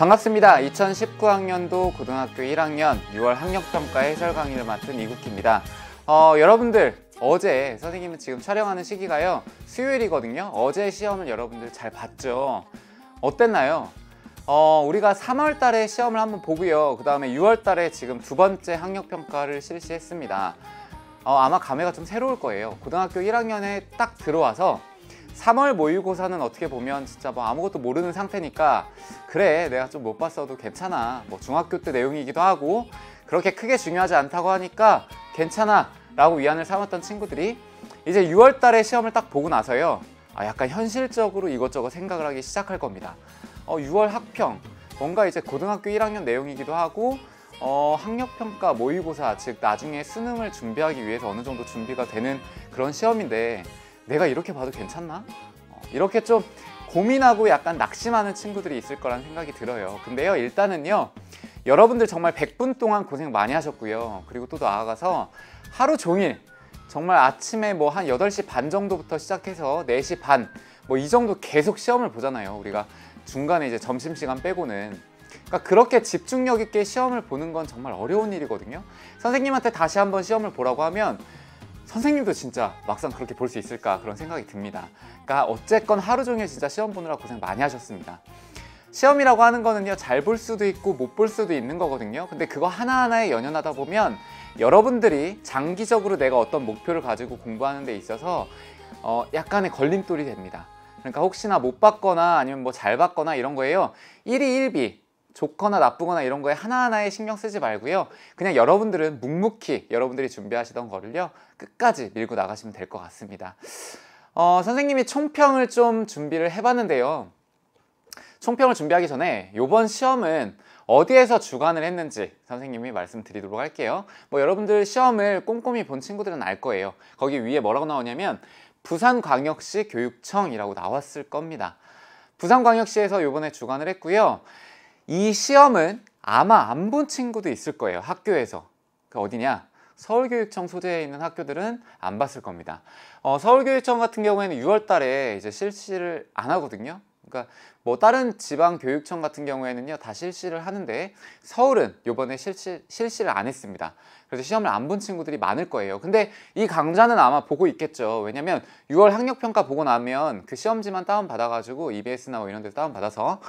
반갑습니다. 2019학년도 고등학교 1학년 6월 학력평가 해설 강의를 맡은 이국희입니다. 어, 여러분들 어제 선생님은 지금 촬영하는 시기가요 수요일이거든요. 어제 시험을 여러분들 잘 봤죠? 어땠나요? 어, 우리가 3월 달에 시험을 한번 보고요. 그 다음에 6월 달에 지금 두 번째 학력평가를 실시했습니다. 어, 아마 감회가 좀 새로울 거예요. 고등학교 1학년에 딱 들어와서 3월 모의고사는 어떻게 보면 진짜 뭐 아무것도 모르는 상태니까 그래 내가 좀 못 봤어도 괜찮아 뭐 중학교 때 내용이기도 하고 그렇게 크게 중요하지 않다고 하니까 괜찮아 라고 위안을 삼았던 친구들이 이제 6월 달에 시험을 딱 보고 나서요 아 약간 현실적으로 이것저것 생각을 하기 시작할 겁니다 어 6월 학평 뭔가 이제 고등학교 1학년 내용이기도 하고 어, 학력평가 모의고사 즉 나중에 수능을 준비하기 위해서 어느 정도 준비가 되는 그런 시험인데 내가 이렇게 봐도 괜찮나? 어, 이렇게 좀 고민하고 약간 낙심하는 친구들이 있을 거란 생각이 들어요. 근데요, 일단은요, 여러분들 정말 100분 동안 고생 많이 하셨고요. 그리고 또 나아가서 하루 종일 정말 아침에 뭐 한 8시 반 정도부터 시작해서 4시 반, 뭐 이 정도 계속 시험을 보잖아요. 우리가 중간에 이제 점심시간 빼고는. 그러니까 그렇게 집중력 있게 시험을 보는 건 정말 어려운 일이거든요. 선생님한테 다시 한번 시험을 보라고 하면 선생님도 진짜 막상 그렇게 볼 수 있을까 그런 생각이 듭니다. 그러니까 어쨌건 하루 종일 진짜 시험 보느라 고생 많이 하셨습니다. 시험이라고 하는 거는요 잘 볼 수도 있고 못 볼 수도 있는 거거든요 근데 그거 하나하나에 연연하다 보면 여러분들이 장기적으로 내가 어떤 목표를 가지고 공부하는 데 있어서 어, 약간의 걸림돌이 됩니다 그러니까 혹시나 못 봤거나 아니면 뭐 잘 봤거나 이런 거예요 1위 1비 좋거나 나쁘거나 이런 거에 하나하나에 신경 쓰지 말고요. 그냥 여러분들은 묵묵히 여러분들이 준비하시던 거를요. 끝까지 밀고 나가시면 될 것 같습니다. 어, 선생님이 총평을 좀 준비를 해봤는데요. 총평을 준비하기 전에 요번 시험은 어디에서 주관을 했는지 선생님이 말씀드리도록 할게요. 뭐 여러분들 시험을 꼼꼼히 본 친구들은 알 거예요. 거기 위에 뭐라고 나오냐면 부산광역시 교육청이라고 나왔을 겁니다. 부산광역시에서 요번에 주관을 했고요. 이 시험은 아마 안 본 친구도 있을 거예요. 학교에서. 그 어디냐? 서울교육청 소재에 있는 학교들은 안 봤을 겁니다. 어, 서울교육청 같은 경우에는 6월 달에 이제 실시를 안 하거든요. 그러니까 뭐 다른 지방 교육청 같은 경우에는요 다 실시를 하는데 서울은 요번에 실시, 실시를 안 했습니다 그래서 시험을 안 본 친구들이 많을 거예요 근데 이 강좌는 아마 보고 있겠죠 왜냐면 6월 학력평가 보고 나면 그 시험지만 다운받아가지고 EBS나 뭐 이런 데서 다운받아서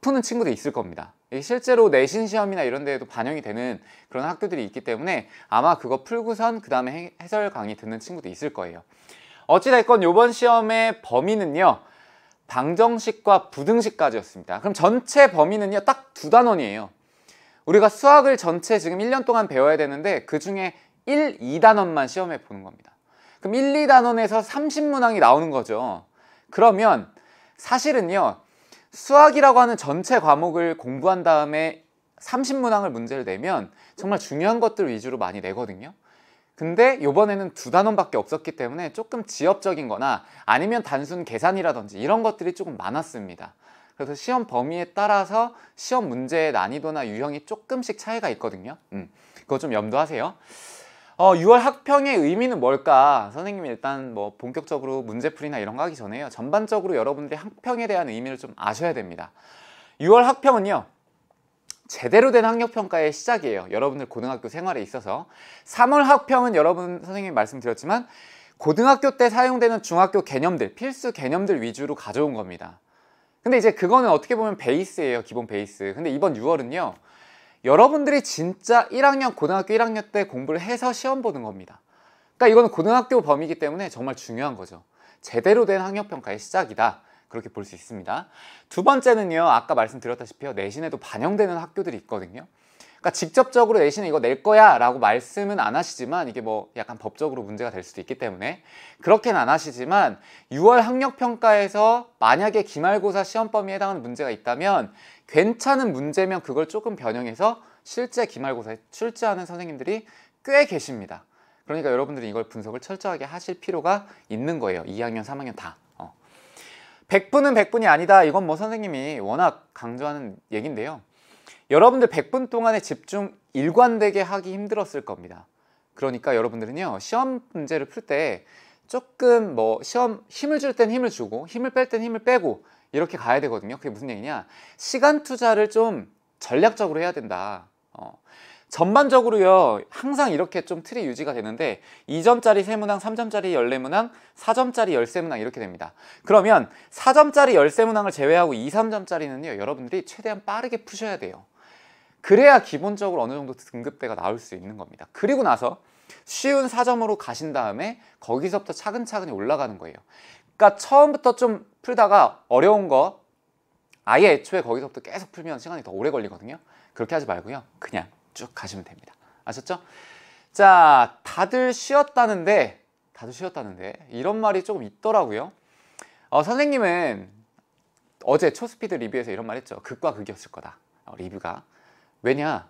푸는 친구도 있을 겁니다. 실제로 내신 시험이나 이런 데에도 반영이 되는 그런 학교들이 있기 때문에 아마 그거 풀고선 그 다음에 해설 강의 듣는 친구도 있을 거예요. 어찌됐건 이번 시험의 범위는요. 방정식과 부등식까지였습니다. 그럼 전체 범위는요. 딱 두 단원이에요. 우리가 수학을 전체 지금 1년 동안 배워야 되는데 그 중에 1, 2단원만 시험해 보는 겁니다. 그럼 1, 2단원에서 30문항이 나오는 거죠. 그러면 사실은요. 수학이라고 하는 전체 과목을 공부한 다음에 30문항을 문제를 내면 정말 중요한 것들 위주로 많이 내거든요. 근데 이번에는 두 단원밖에 없었기 때문에 조금 지엽적인 거나 아니면 단순 계산이라든지 이런 것들이 조금 많았습니다. 그래서 시험 범위에 따라서 시험 문제의 난이도나 유형이 조금씩 차이가 있거든요. 음, 그거 좀 염두하세요. 어, 6월 학평의 의미는 뭘까? 선생님이 일단 뭐 본격적으로 문제풀이나 이런 거 하기 전에요. 전반적으로 여러분들이 학평에 대한 의미를 좀 아셔야 됩니다. 6월 학평은요. 제대로 된 학력평가의 시작이에요. 여러분들 고등학교 생활에 있어서. 3월 학평은 여러분 선생님이 말씀드렸지만 고등학교 때 사용되는 중학교 개념들, 필수 개념들 위주로 가져온 겁니다. 근데 이제 그거는 어떻게 보면 베이스예요. 기본 베이스. 근데 이번 6월은요. 여러분들이 진짜 1학년 고등학교 1학년 때 공부를 해서 시험 보는 겁니다. 그러니까 이거는 고등학교 범위이기 때문에 정말 중요한 거죠. 제대로 된 학력평가의 시작이다. 그렇게 볼 수 있습니다. 두 번째는요. 아까 말씀드렸다시피요. 내신에도 반영되는 학교들이 있거든요. 그러니까 직접적으로 내신에 이거 낼 거야 라고 말씀은 안 하시지만 이게 뭐 약간 법적으로 문제가 될 수도 있기 때문에 그렇게는 안 하시지만 6월 학력평가에서 만약에 기말고사 시험 범위에 해당하는 문제가 있다면 괜찮은 문제면 그걸 조금 변형해서 실제 기말고사에 출제하는 선생님들이 꽤 계십니다. 그러니까 여러분들이 이걸 분석을 철저하게 하실 필요가 있는 거예요. 2학년, 3학년 다. 어. 100분은 100분이 아니다. 이건 뭐 선생님이 워낙 강조하는 얘긴데요. 여러분들 100분 동안에 집중 일관되게 하기 힘들었을 겁니다. 그러니까 여러분들은요. 시험 문제를 풀 때 조금 뭐 시험 힘을 줄 땐 힘을 주고 힘을 뺄 땐 힘을 빼고 이렇게 가야 되거든요. 그게 무슨 얘기냐? 시간 투자를 좀 전략적으로 해야 된다. 어. 전반적으로요 항상 이렇게 좀 틀이 유지가 되는데 2점짜리 3문항, 3점짜리 14문항, 4점짜리 13문항 이렇게 됩니다 그러면 4점짜리 13문항을 제외하고 2, 3점짜리는요 여러분들이 최대한 빠르게 푸셔야 돼요 그래야 기본적으로 어느 정도 등급대가 나올 수 있는 겁니다 그리고 나서 쉬운 4점으로 가신 다음에 거기서부터 차근차근히 올라가는 거예요 그러니까 처음부터 좀 풀다가 어려운 거 아예 애초에 거기서부터 계속 풀면 시간이 더 오래 걸리거든요. 그렇게 하지 말고요. 그냥 쭉 가시면 됩니다. 아셨죠? 자, 다들 쉬었다는데 다들 쉬었다는데 이런 말이 조금 있더라고요. 어, 선생님은 어제 초스피드 리뷰에서 이런 말 했죠. 극과 극이었을 거다. 어, 리뷰가. 왜냐?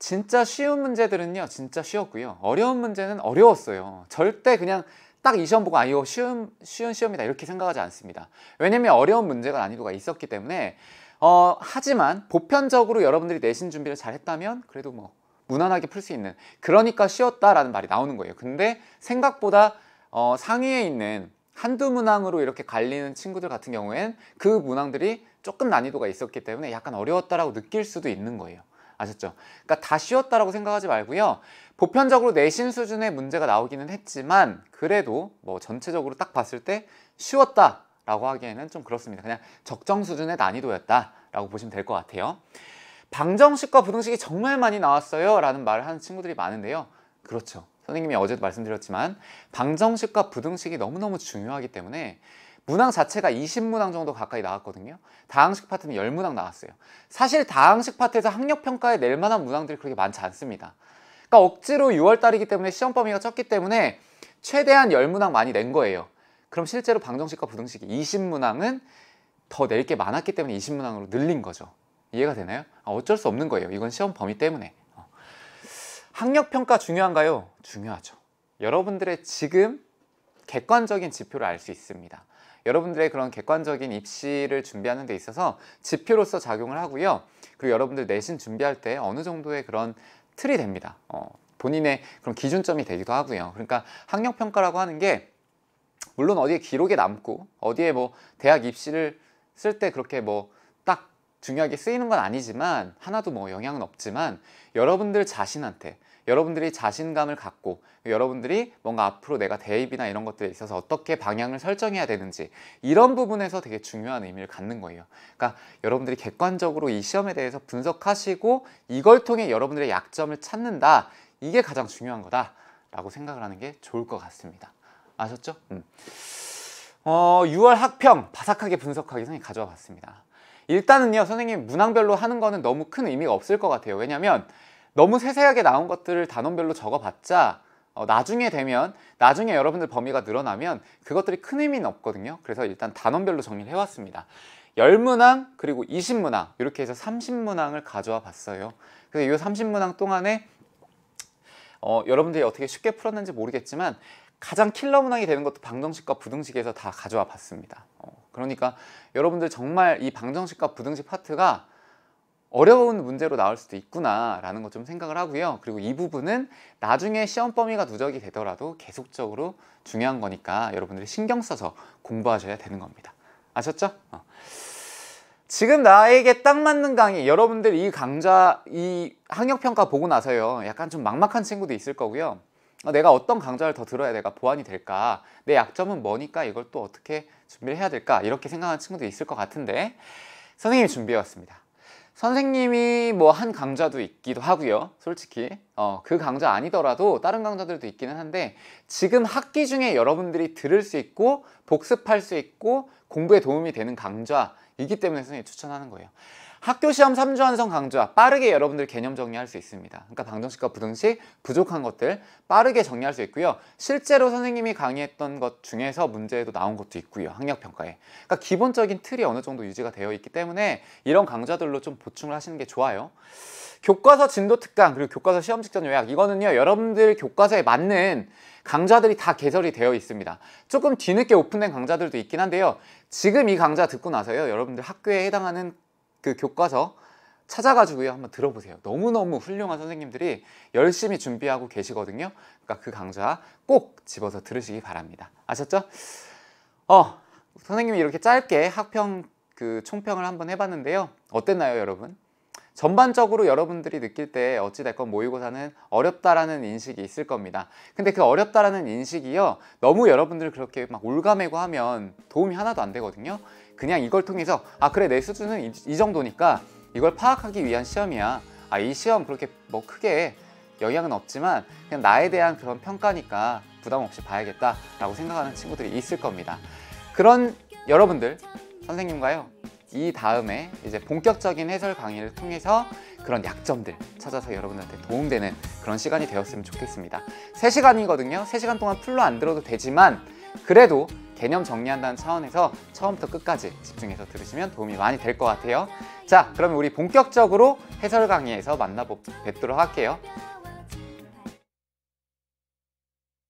진짜 쉬운 문제들은요. 진짜 쉬웠고요. 어려운 문제는 어려웠어요. 절대 그냥 딱이 시험 보고 아 이거 쉬운, 쉬운 시험이다 이렇게 생각하지 않습니다. 왜냐면 어려운 문제가 난이도가 있었기 때문에 어, 하지만 보편적으로 여러분들이 내신 준비를 잘 했다면 그래도 뭐 무난하게 풀 수 있는 그러니까 쉬웠다라는 말이 나오는 거예요. 근데 생각보다 어, 상위에 있는 한두 문항으로 이렇게 갈리는 친구들 같은 경우엔 그 문항들이 조금 난이도가 있었기 때문에 약간 어려웠다라고 느낄 수도 있는 거예요. 아셨죠? 그러니까 다 쉬웠다라고 생각하지 말고요. 보편적으로 내신 수준의 문제가 나오기는 했지만 그래도 뭐 전체적으로 딱 봤을 때 쉬웠다 라고 하기에는 좀 그렇습니다. 그냥 적정 수준의 난이도였다 라고 보시면 될 것 같아요. 방정식과 부등식이 정말 많이 나왔어요 라는 말을 하는 친구들이 많은데요. 그렇죠. 선생님이 어제도 말씀드렸지만 방정식과 부등식이 너무너무 중요하기 때문에 문항 자체가 20문항 정도 가까이 나왔거든요. 다항식 파트는 10문항 나왔어요. 사실 다항식 파트에서 학력평가에 낼 만한 문항들이 그렇게 많지 않습니다. 그러니까 억지로 6월달이기 때문에 시험 범위가 적기 때문에 최대한 10문항 많이 낸 거예요. 그럼 실제로 방정식과 부등식이 20문항은 더 낼 게 많았기 때문에 20문항으로 늘린 거죠. 이해가 되나요? 아, 어쩔 수 없는 거예요. 이건 시험 범위 때문에. 어. 학력평가 중요한가요? 중요하죠. 여러분들의 지금 객관적인 지표를 알 수 있습니다. 여러분들의 그런 객관적인 입시를 준비하는 데 있어서 지표로서 작용을 하고요. 그리고 여러분들 내신 준비할 때 어느 정도의 그런 틀이 됩니다. 어, 본인의 그런 기준점이 되기도 하고요. 그러니까 학력평가라고 하는 게 물론 어디에 기록에 남고 어디에 뭐 대학 입시를 쓸 때 그렇게 뭐 딱 중요하게 쓰이는 건 아니지만 하나도 뭐 영향은 없지만 여러분들 자신한테 여러분들이 자신감을 갖고 여러분들이 뭔가 앞으로 내가 대입이나 이런 것들에 있어서 어떻게 방향을 설정해야 되는지 이런 부분에서 되게 중요한 의미를 갖는 거예요. 그러니까 여러분들이 객관적으로 이 시험에 대해서 분석하시고 이걸 통해 여러분들의 약점을 찾는다. 이게 가장 중요한 거다라고 생각을 하는 게 좋을 것 같습니다. 아셨죠? 음. 어, 6월 학평 바삭하게 분석하기 전에 가져와 봤습니다. 일단은요, 선생님 문항별로 하는 거는 너무 큰 의미가 없을 것 같아요. 왜냐면 하 너무 세세하게 나온 것들을 단원별로 적어봤자 어, 나중에 되면 나중에 여러분들 범위가 늘어나면 그것들이 큰 의미는 없거든요 그래서 일단 단원별로 정리를 해왔습니다 10문항 그리고 20문항 이렇게 해서 30문항을 가져와 봤어요 그래서 이 30문항 동안에 어, 여러분들이 어떻게 쉽게 풀었는지 모르겠지만 가장 킬러 문항이 되는 것도 방정식과 부등식에서 다 가져와 봤습니다 어, 그러니까 여러분들 정말 이 방정식과 부등식 파트가 어려운 문제로 나올 수도 있구나라는 것 좀 생각을 하고요. 그리고 이 부분은 나중에 시험 범위가 누적이 되더라도 계속적으로 중요한 거니까 여러분들이 신경 써서 공부하셔야 되는 겁니다. 아셨죠? 어. 지금 나에게 딱 맞는 강의 여러분들 이 강좌 이 학력평가 보고 나서요 약간 좀 막막한 친구도 있을 거고요 어, 내가 어떤 강좌를 더 들어야 내가 보완이 될까 내 약점은 뭐니까 이걸 또 어떻게 준비를 해야 될까 이렇게 생각하는 친구도 있을 것 같은데 선생님이 준비해 왔습니다 선생님이 뭐 한 강좌도 있기도 하고요 솔직히 어, 그 강좌 아니더라도 다른 강좌들도 있기는 한데 지금 학기 중에 여러분들이 들을 수 있고 복습할 수 있고 공부에 도움이 되는 강좌이기 때문에 선생님이 추천하는 거예요 학교 시험 3주 완성 강좌 빠르게 여러분들 개념 정리할 수 있습니다. 그러니까 방정식과 부등식 부족한 것들 빠르게 정리할 수 있고요. 실제로 선생님이 강의했던 것 중에서 문제도 에 나온 것도 있고요. 학력평가에. 그러니까 기본적인 틀이 어느 정도 유지가 되어 있기 때문에 이런 강좌들로 좀 보충을 하시는 게 좋아요. 교과서 진도 특강 그리고 교과서 시험 직전 요약 이거는요 여러분들 교과서에 맞는 강좌들이 다 개설이 되어 있습니다 조금 뒤늦게 오픈된 강좌들도 있긴 한데요 지금 이 강좌 듣고 나서요 여러분들 학교에 해당하는 그 교과서 찾아가지고요 한번 들어보세요 너무너무 훌륭한 선생님들이 열심히 준비하고 계시거든요 그러니까 그 강좌 꼭 집어서 들으시기 바랍니다 아셨죠? 어 선생님이 이렇게 짧게 학평 그 총평을 한번 해봤는데요 어땠나요 여러분? 전반적으로 여러분들이 느낄 때 어찌됐건 모의고사는 어렵다라는 인식이 있을 겁니다. 근데 그 어렵다라는 인식이요. 너무 여러분들 그렇게 막 올가매고 하면 도움이 하나도 안 되거든요. 그냥 이걸 통해서 아 그래 내 수준은 이, 이 정도니까 이걸 파악하기 위한 시험이야. 아 이 시험 그렇게 뭐 크게 영향은 없지만 그냥 나에 대한 그런 평가니까 부담 없이 봐야겠다라고 생각하는 친구들이 있을 겁니다. 그런 여러분들 선생님과요 이 다음에 이제 본격적인 해설 강의를 통해서 그런 약점들 찾아서 여러분들한테 도움되는 그런 시간이 되었으면 좋겠습니다. 3시간이거든요. 3시간 동안 풀로 안 들어도 되지만 그래도 개념 정리한다는 차원에서 처음부터 끝까지 집중해서 들으시면 도움이 많이 될 것 같아요. 자, 그러면 우리 본격적으로 해설 강의에서 만나 뵙도록 할게요.